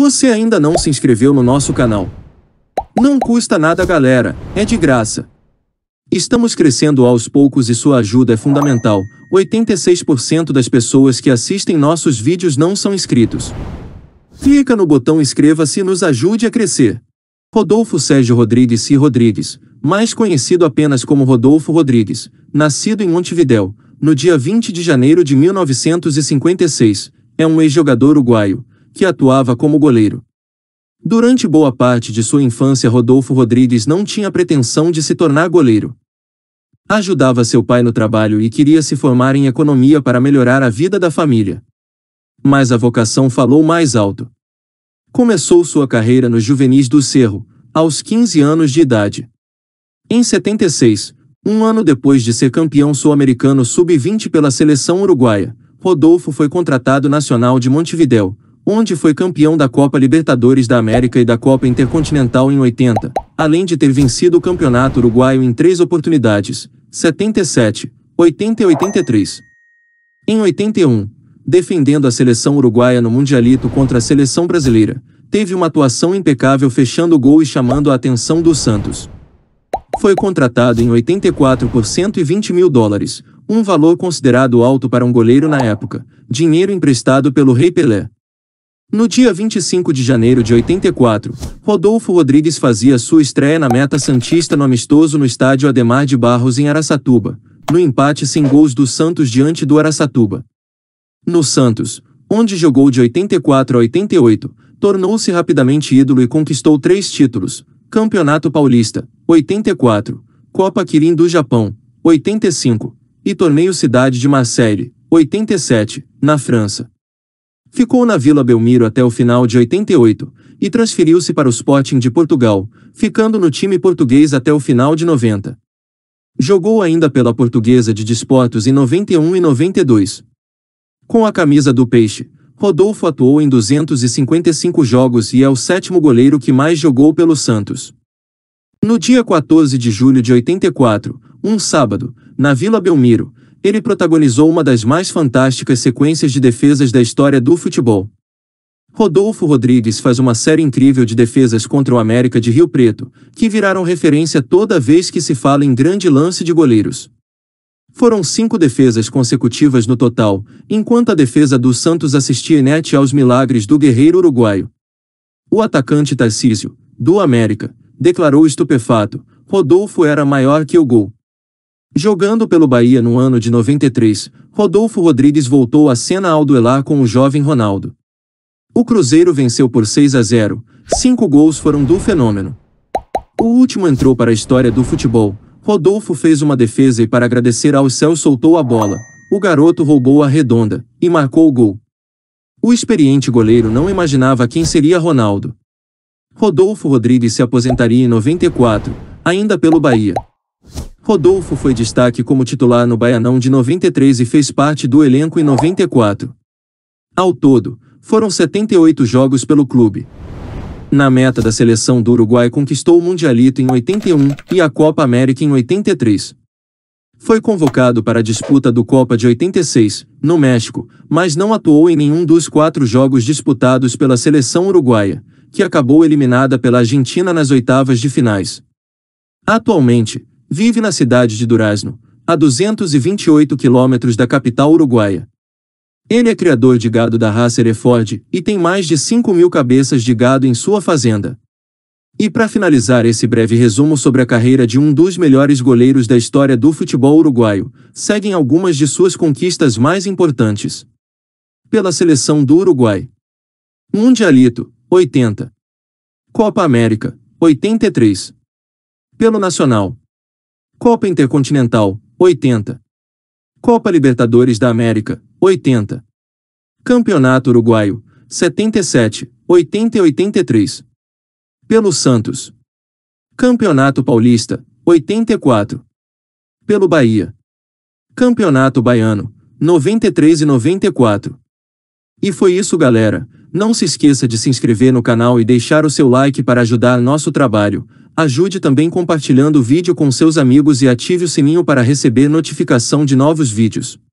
Você ainda não se inscreveu no nosso canal? Não custa nada, galera, é de graça. Estamos crescendo aos poucos e sua ajuda é fundamental. 86% das pessoas que assistem nossos vídeos não são inscritos. Clica no botão inscreva-se e nos ajude a crescer. Rodolfo Sérgio Rodrigues C. Rodrigues, mais conhecido apenas como Rodolfo Rodrigues, nascido em Montevidéu, no dia 20 de janeiro de 1956, é um ex-jogador uruguaio, que atuava como goleiro. Durante boa parte de sua infância, Rodolfo Rodrigues não tinha pretensão de se tornar goleiro. Ajudava seu pai no trabalho e queria se formar em economia para melhorar a vida da família. Mas a vocação falou mais alto. Começou sua carreira no juvenis do Cerro, aos 15 anos de idade. Em 76, um ano depois de ser campeão sul-americano sub-20 pela seleção uruguaia, Rodolfo foi contratado nacional de Montevideo onde foi campeão da Copa Libertadores da América e da Copa Intercontinental em 80, além de ter vencido o Campeonato Uruguaio em três oportunidades, 77, 80 e 83. Em 81, defendendo a seleção uruguaia no Mundialito contra a seleção brasileira, teve uma atuação impecável fechando o gol e chamando a atenção dos Santos. Foi contratado em 84 por 120 mil dólares, um valor considerado alto para um goleiro na época, dinheiro emprestado pelo Rei Pelé. No dia 25 de janeiro de 84, Rodolfo Rodrigues fazia sua estreia na meta santista no amistoso no estádio Ademar de Barros em Araçatuba, no empate sem gols do Santos diante do Araçatuba. No Santos, onde jogou de 84 a 88, tornou-se rapidamente ídolo e conquistou três títulos: Campeonato Paulista, 84, Copa Quirim do Japão, 85, e Torneio Cidade de Marseille, 87, na França. Ficou na Vila Belmiro até o final de 88 e transferiu-se para o Sporting de Portugal, ficando no time português até o final de 90. Jogou ainda pela Portuguesa de Desportos em 91 e 92. Com a camisa do Peixe, Rodolfo atuou em 255 jogos e é o sétimo goleiro que mais jogou pelo Santos. No dia 14 de julho de 84, um sábado, na Vila Belmiro, ele protagonizou uma das mais fantásticas sequências de defesas da história do futebol. Rodolfo Rodrigues faz uma série incrível de defesas contra o América de Rio Preto, que viraram referência toda vez que se fala em grande lance de goleiros. Foram cinco defesas consecutivas no total, enquanto a defesa do Santos assistia inete aos milagres do guerreiro uruguaio. O atacante Tarcísio, do América, declarou estupefato: Rodolfo era maior que o gol. Jogando pelo Bahia no ano de 93, Rodolfo Rodrigues voltou à cena ao duelar com o jovem Ronaldo. O Cruzeiro venceu por 6 a 0, cinco gols foram do fenômeno. O último entrou para a história do futebol, Rodolfo fez uma defesa e para agradecer ao céu soltou a bola, o garoto roubou a redonda e marcou o gol. O experiente goleiro não imaginava quem seria Ronaldo. Rodolfo Rodrigues se aposentaria em 94, ainda pelo Bahia. Rodolfo foi destaque como titular no Baianão de 93 e fez parte do elenco em 94. Ao todo, foram 78 jogos pelo clube. Na meta da seleção do Uruguai conquistou o Mundialito em 81 e a Copa América em 83. Foi convocado para a disputa do Copa de 86, no México, mas não atuou em nenhum dos quatro jogos disputados pela seleção uruguaia, que acabou eliminada pela Argentina nas oitavas de finais. Atualmente, vive na cidade de Durazno, a 228 quilômetros da capital uruguaia. Ele é criador de gado da raça Hereford e tem mais de 5 mil cabeças de gado em sua fazenda. E para finalizar esse breve resumo sobre a carreira de um dos melhores goleiros da história do futebol uruguaio, seguem algumas de suas conquistas mais importantes. Pela seleção do Uruguai. Mundialito, 80. Copa América, 83. Pelo Nacional, Copa Intercontinental, 80. Copa Libertadores da América, 80. Campeonato Uruguaio, 77, 80 e 83. Pelo Santos. Campeonato Paulista, 84. Pelo Bahia. Campeonato Baiano, 93 e 94. E foi isso, galera. Não se esqueça de se inscrever no canal e deixar o seu like para ajudar nosso trabalho. Ajude também compartilhando o vídeo com seus amigos e ative o sininho para receber notificação de novos vídeos.